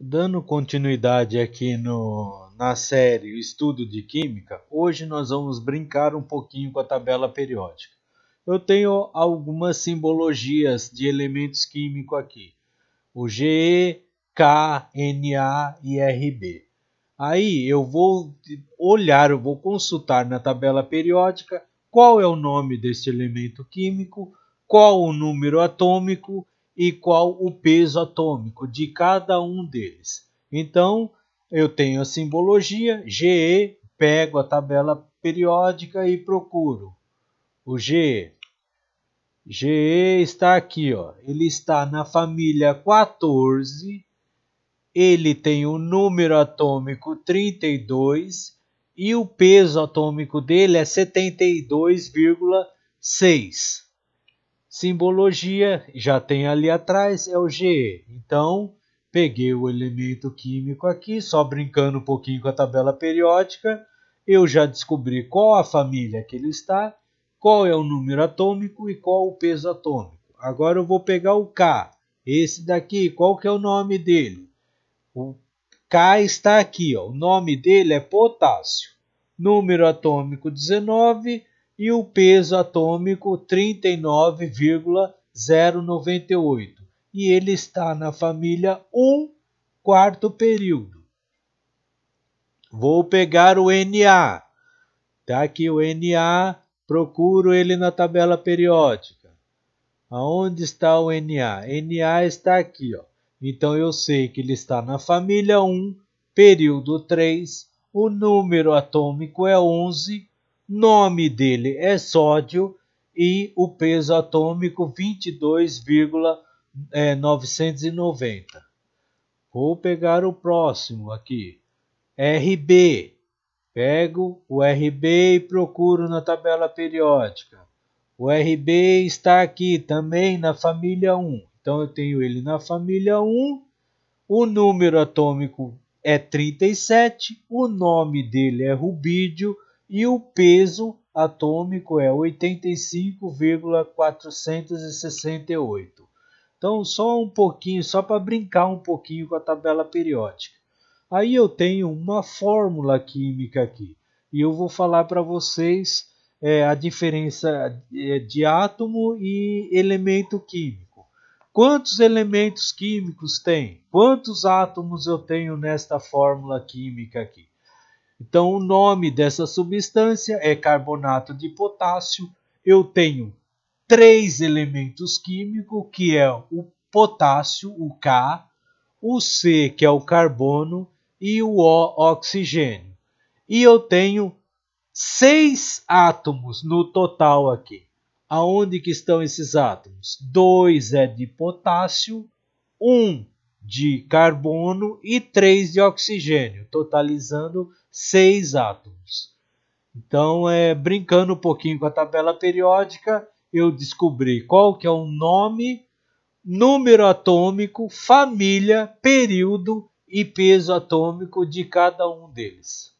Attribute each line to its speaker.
Speaker 1: Dando continuidade aqui no, na série Estudo de Química, hoje nós vamos brincar um pouquinho com a tabela periódica. Eu tenho algumas simbologias de elementos químicos aqui. O GE, K, Na e Rb. Aí eu vou olhar, eu vou consultar na tabela periódica qual é o nome deste elemento químico, qual o número atômico e qual o peso atômico de cada um deles. Então, eu tenho a simbologia GE, pego a tabela periódica e procuro o GE. GE está aqui, ó. ele está na família 14, ele tem o número atômico 32 e o peso atômico dele é 72,6. Simbologia, já tem ali atrás, é o G. Então, peguei o elemento químico aqui, só brincando um pouquinho com a tabela periódica, eu já descobri qual a família que ele está, qual é o número atômico e qual o peso atômico. Agora eu vou pegar o K, esse daqui, qual que é o nome dele? O K está aqui, ó. o nome dele é potássio, número atômico 19, e o peso atômico 39,098. E ele está na família 1, quarto período. Vou pegar o Na. Tá aqui o Na, procuro ele na tabela periódica. Aonde está o Na? Na está aqui, ó. Então eu sei que ele está na família 1, período 3, o número atômico é 11 nome dele é sódio e o peso atômico 22,990. Eh, Vou pegar o próximo aqui, RB. Pego o RB e procuro na tabela periódica. O RB está aqui também na família 1. Então eu tenho ele na família 1. O número atômico é 37, o nome dele é rubídio e o peso atômico é 85,468. Então, só um pouquinho, só para brincar um pouquinho com a tabela periódica. Aí eu tenho uma fórmula química aqui e eu vou falar para vocês é, a diferença é, de átomo e elemento químico. Quantos elementos químicos tem? Quantos átomos eu tenho nesta fórmula química aqui? Então, o nome dessa substância é carbonato de potássio. Eu tenho três elementos químicos, que é o potássio, o K, o C, que é o carbono, e o O, oxigênio. E eu tenho seis átomos no total aqui. Aonde que estão esses átomos? Dois é de potássio, um de carbono e 3 de oxigênio, totalizando 6 átomos. Então, é, brincando um pouquinho com a tabela periódica, eu descobri qual que é o nome, número atômico, família, período e peso atômico de cada um deles.